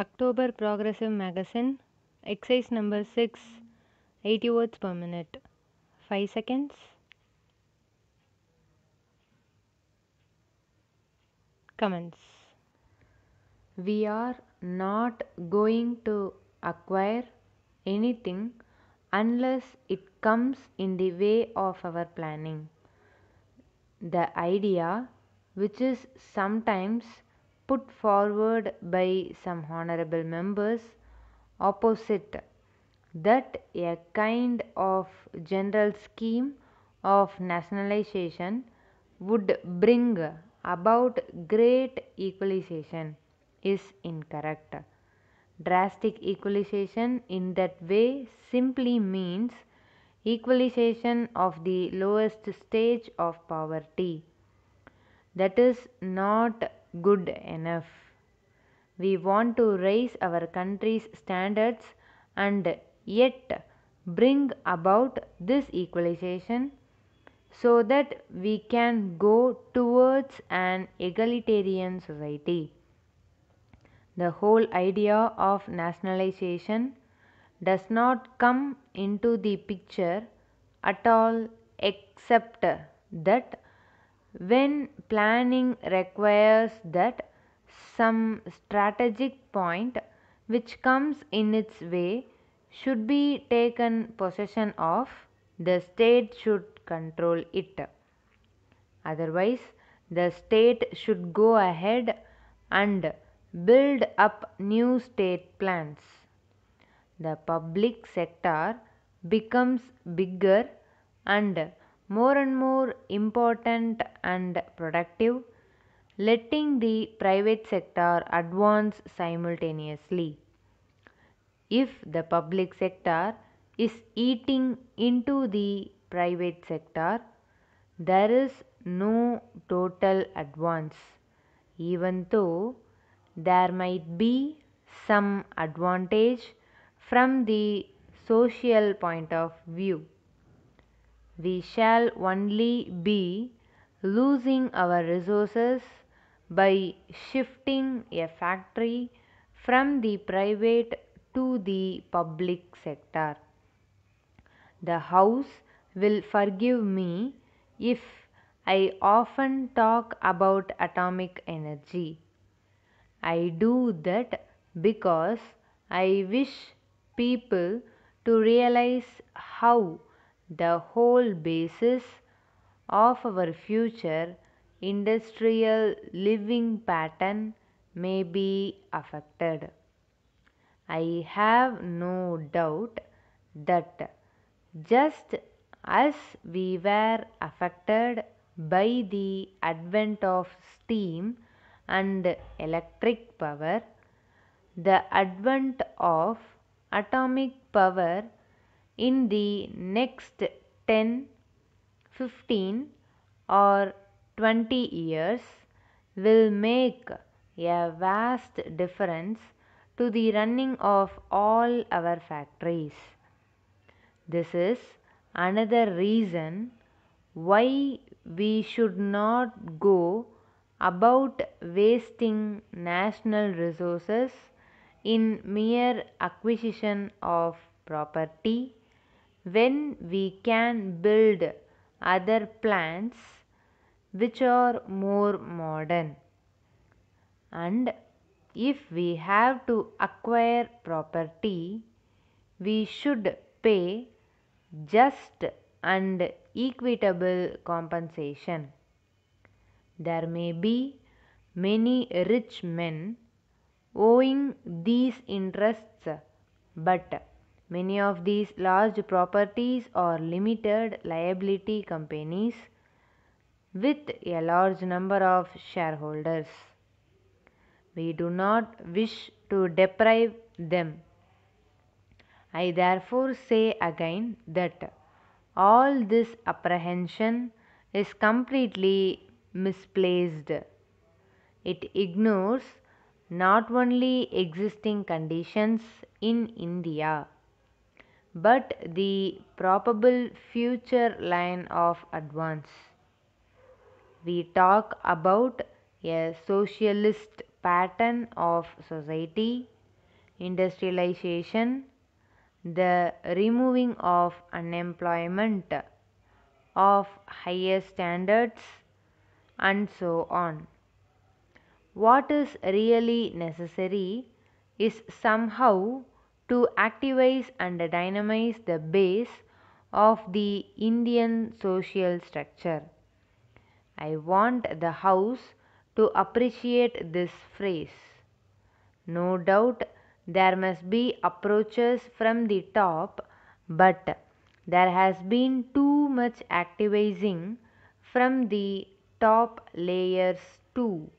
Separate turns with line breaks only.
October Progressive Magazine, exercise number 6, 80 words per minute, 5 seconds. Comments We are not going to acquire anything unless it comes in the way of our planning. The idea, which is sometimes put forward by some honorable members opposite that a kind of general scheme of nationalization would bring about great equalization is incorrect. Drastic equalization in that way simply means equalization of the lowest stage of poverty. That is not good enough. We want to raise our country's standards and yet bring about this equalization so that we can go towards an egalitarian society. The whole idea of nationalization does not come into the picture at all except that when planning requires that some strategic point which comes in its way should be taken possession of, the state should control it. Otherwise, the state should go ahead and build up new state plans. The public sector becomes bigger and more and more important and productive, letting the private sector advance simultaneously. If the public sector is eating into the private sector, there is no total advance, even though there might be some advantage from the social point of view we shall only be losing our resources by shifting a factory from the private to the public sector. The house will forgive me if I often talk about atomic energy. I do that because I wish people to realize how the whole basis of our future industrial living pattern may be affected. I have no doubt that just as we were affected by the advent of steam and electric power, the advent of atomic power in the next 10, 15 or 20 years will make a vast difference to the running of all our factories. This is another reason why we should not go about wasting national resources in mere acquisition of property when we can build other plants which are more modern and if we have to acquire property we should pay just and equitable compensation there may be many rich men owing these interests but Many of these large properties are limited liability companies with a large number of shareholders. We do not wish to deprive them. I therefore say again that all this apprehension is completely misplaced. It ignores not only existing conditions in India but the probable future line of advance. We talk about a socialist pattern of society, industrialization, the removing of unemployment, of higher standards, and so on. What is really necessary is somehow to activize and dynamize the base of the Indian social structure. I want the house to appreciate this phrase. No doubt there must be approaches from the top, but there has been too much activizing from the top layers too.